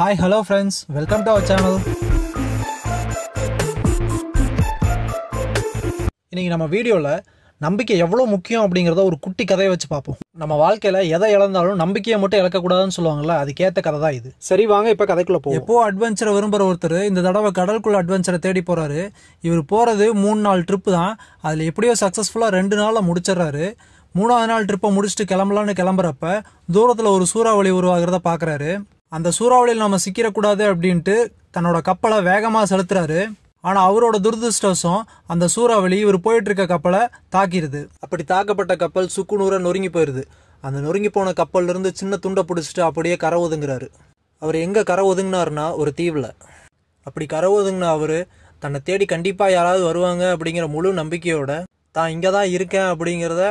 hi hello friends welcome to our channel இன்றைக்கி நம்ம வீடியோவில் நம்பிக்கை எவ்வளோ முக்கியம் அப்படிங்கிறத ஒரு குட்டி கதையை வச்சு பார்ப்போம் நம்ம வாழ்க்கையில் எதை இழந்தாலும் நம்பிக்கையை மட்டும் இழக்கக்கூடாதுன்னு சொல்லுவாங்கல்ல அதுக்கேற்ற கதை தான் இது சரி வாங்க இப்போ கதைக்குள்ளே போகும் எப்போ அட்வென்ச்சரை விரும்புகிற ஒருத்தர் இந்த தடவை கடலுக்குள்ள அட்வென்ச்சரை தேடி போகிறாரு இவர் போகிறது மூணு நாள் ட்ரிப்பு தான் அதில் எப்படியோ சக்ஸஸ்ஃபுல்லாக ரெண்டு நாளில் முடிச்சிடுறாரு மூணாவது நாள் ட்ரிப்பை முடிச்சுட்டு கிளம்பலான்னு கிளம்புறப்ப தூரத்தில் ஒரு சூறாவளி உருவாகிறத பார்க்குறாரு அந்த சூறாவளியில் நம்ம சிக்கிடக்கூடாது அப்படின்ட்டு தன்னோட கப்பலை வேகமாக செலுத்துறாரு ஆனால் அவரோட துரதிருஷ்டவசம் அந்த சூறாவளி இவர் போயிட்டு இருக்க கப்பலை தாக்கிடுது அப்படி தாக்கப்பட்ட கப்பல் சுக்குநூறாக நொறுங்கி போயிடுது அந்த நொறுங்கி போன இருந்து சின்ன துண்டை பிடிச்சிட்டு அப்படியே கரை ஒதுங்குறாரு அவர் எங்கே கரை ஒதுங்கினார்னா ஒரு தீவில் அப்படி கரை ஒதுங்கின அவர் தன்னை தேடி கண்டிப்பாக யாராவது வருவாங்க அப்படிங்கிற முழு நம்பிக்கையோட தான் இங்கே தான் இருக்கேன் அப்படிங்கிறத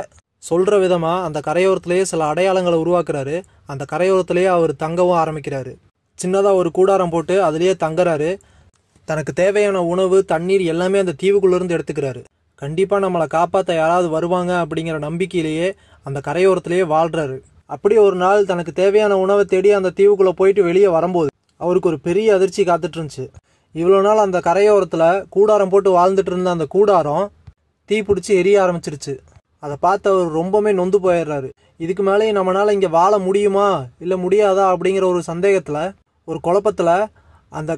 சொல்கிற விதமாக அந்த கரையோரத்துலேயே சில அடையாளங்களை உருவாக்குறாரு அந்த கரையோரத்துலேயே அவர் தங்கவும் ஆரம்பிக்கிறாரு சின்னதாக ஒரு கூடாரம் போட்டு அதுலேயே தங்குறாரு தனக்கு தேவையான உணவு தண்ணீர் எல்லாமே அந்த தீவுக்குள்ளேருந்து எடுத்துக்கிறாரு கண்டிப்பாக நம்மளை காப்பாற்ற யாராவது வருவாங்க அப்படிங்கிற நம்பிக்கையிலேயே அந்த கரையோரத்திலேயே வாழ்கிறாரு அப்படி ஒரு நாள் தனக்கு தேவையான உணவை தேடி அந்த தீவுக்குள்ளே போயிட்டு வெளியே வரும்போது அவருக்கு ஒரு பெரிய அதிர்ச்சி காத்துட்டு இருந்துச்சு இவ்வளோ நாள் அந்த கரையோரத்தில் கூடாரம் போட்டு வாழ்ந்துட்டு இருந்த அந்த கூடாரம் தீ பிடிச்சி எரிய ஆரம்பிச்சிருச்சு அதை பார்த்து அவர் ரொம்பவுமே நொந்து போயிடுறாரு இதுக்கு மேலே நம்மளால் இங்கே வாழ முடியுமா இல்லை முடியாதா அப்படிங்கிற ஒரு சந்தேகத்தில் ஒரு குழப்பத்தில் அந்த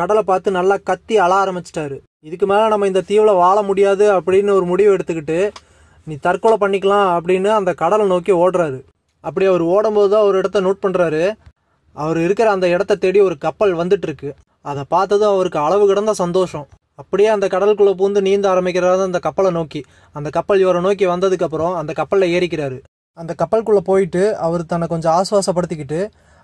கடலை பார்த்து நல்லா கத்தி அழ ஆரம்பிச்சிட்டாரு இதுக்கு மேலே நம்ம இந்த தீவில் வாழ முடியாது அப்படின்னு ஒரு முடிவு எடுத்துக்கிட்டு நீ தற்கொலை பண்ணிக்கலாம் அப்படின்னு அந்த கடலை நோக்கி ஓடுறாரு அப்படி அவர் ஓடும்போது தான் ஒரு இடத்த நோட் பண்ணுறாரு அவர் இருக்கிற அந்த இடத்த தேடி ஒரு கப்பல் வந்துட்டுருக்கு அதை பார்த்ததும் அவருக்கு அளவு கிடந்த சந்தோஷம் அப்படியே அந்த கடலுக்குள்ளே பூந்து நீந்த ஆரம்பிக்கிறாரு அந்த கப்பலை நோக்கி அந்த கப்பல் இவரை நோக்கி வந்ததுக்கப்புறம் அந்த கப்பலில் ஏறிக்கிறாரு அந்த கப்பலுக்குள்ளே போயிட்டு அவர் தன்னை கொஞ்சம் ஆசுவாசப்படுத்திக்கிட்டு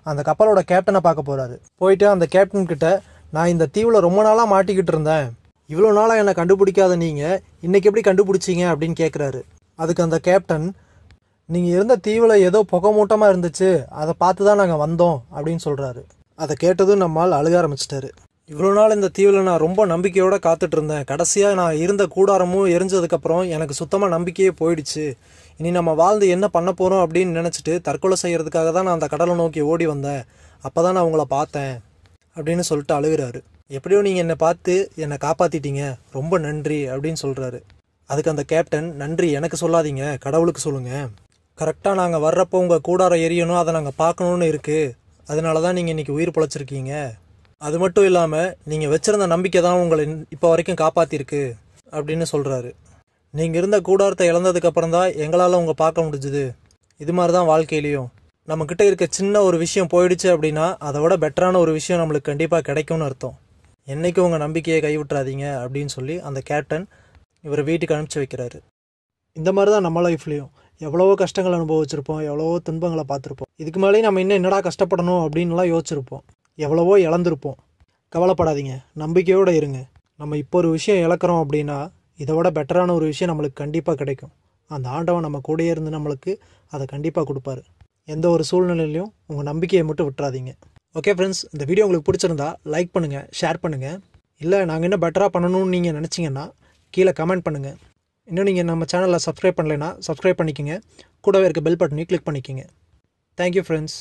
அந்த கப்பலோட கேப்டனை பார்க்க போகிறாரு போயிட்டு அந்த கேப்டன் கிட்ட நான் இந்த தீவில் ரொம்ப நாளாக மாட்டிக்கிட்டு இருந்தேன் இவ்வளோ நாளாக என்னை கண்டுபிடிக்காத நீங்கள் இன்றைக்கி எப்படி கண்டுபிடிச்சிங்க அப்படின்னு கேட்குறாரு அதுக்கு அந்த கேப்டன் நீங்கள் இருந்த தீவில் ஏதோ புகை மூட்டமாக இருந்துச்சு அதை பார்த்து தான் நாங்கள் வந்தோம் அப்படின்னு சொல்கிறாரு அதை கேட்டதும் நம்மால் அழுக ஆரம்பிச்சிட்டாரு இவ்வளோ நாள் இந்த தீவில் நான் ரொம்ப நம்பிக்கையோடு காத்துட்டு இருந்தேன் கடைசியாக நான் இருந்த கூடாரமும் எரிஞ்சதுக்கப்புறம் எனக்கு சுத்தமாக நம்பிக்கையே போயிடுச்சு இனி நம்ம வாழ்ந்து என்ன பண்ண போகிறோம் அப்படின்னு நினச்சிட்டு தற்கொலை செய்கிறதுக்காக தான் நான் அந்த கடலை நோக்கி ஓடி வந்தேன் அப்போ தான் நான் உங்களை பார்த்தேன் அப்படின்னு சொல்லிட்டு அழுகிறாரு எப்படியோ நீங்கள் என்னை பார்த்து என்னை காப்பாற்றிட்டீங்க ரொம்ப நன்றி அப்படின்னு சொல்கிறாரு அதுக்கு அந்த கேப்டன் நன்றி எனக்கு சொல்லாதீங்க கடவுளுக்கு சொல்லுங்கள் கரெக்டாக நாங்கள் வர்றப்போ உங்கள் கூடாரம் எரியணும் அதை நாங்கள் பார்க்கணுன்னு இருக்குது அதனால தான் நீங்கள் இன்றைக்கி உயிர் பிழைச்சிருக்கீங்க அது மட்டும் இல்லாமல் நீங்கள் வச்சுருந்த நம்பிக்கை தான் உங்களை இப்போ வரைக்கும் காப்பாற்றிருக்கு அப்படின்னு சொல்கிறாரு நீங்கள் இருந்த கூடாரத்தை இழந்ததுக்கப்புறம் தான் எங்களால் உங்கள் பார்க்க முடிஞ்சுது இது மாதிரி தான் வாழ்க்கையிலையும் நம்மக்கிட்ட இருக்க சின்ன ஒரு விஷயம் போயிடுச்சு அப்படின்னா அதை விட பெட்டரான ஒரு விஷயம் நம்மளுக்கு கண்டிப்பாக கிடைக்கும்னு அர்த்தம் என்றைக்கும் உங்கள் நம்பிக்கையை கைவிட்டுறாதீங்க அப்படின்னு சொல்லி அந்த கேப்டன் இவரை வீட்டுக்கு அனுப்பிச்சி வைக்கிறாரு இந்த மாதிரி தான் நம்ம லைஃப்லேயும் எவ்வளவோ கஷ்டங்கள் அனுபவிச்சிருப்போம் எவ்வளவோ துன்பங்களை பார்த்துருப்போம் இதுக்கு மேலேயும் நம்ம இன்னும் என்னடா கஷ்டப்படணும் அப்படின்லாம் யோசிச்சிருப்போம் எவ்வளவோ இழந்திருப்போம் கவலைப்படாதீங்க நம்பிக்கையோடு இருங்க நம்ம இப்போ ஒரு விஷயம் இழக்கிறோம் அப்படின்னா இதை விட பெட்டரான ஒரு விஷயம் நம்மளுக்கு கண்டிப்பாக கிடைக்கும் அந்த ஆண்டவன் நம்ம கூடயே இருந்து நம்மளுக்கு அதை கண்டிப்பாக கொடுப்பாரு எந்த ஒரு சூழ்நிலையிலையும் உங்கள் நம்பிக்கையை மட்டும் விட்டுறாதீங்க ஓகே ஃப்ரெண்ட்ஸ் இந்த வீடியோ உங்களுக்கு பிடிச்சிருந்தா லைக் பண்ணுங்கள் ஷேர் பண்ணுங்கள் இல்லை நாங்கள் இன்னும் பெட்டராக பண்ணணும்னு நீங்கள் நினச்சிங்கன்னா கீழே கமெண்ட் பண்ணுங்கள் இன்னும் நீங்கள் நம்ம சேனலில் சப்ஸ்கிரைப் பண்ணலைன்னா சப்ஸ்கிரைப் பண்ணிக்கோங்க கூடவே இருக்க பெல் பட்டனையும் கிளிக் பண்ணிக்கோங்க தேங்க்யூ ஃப்ரெண்ட்ஸ்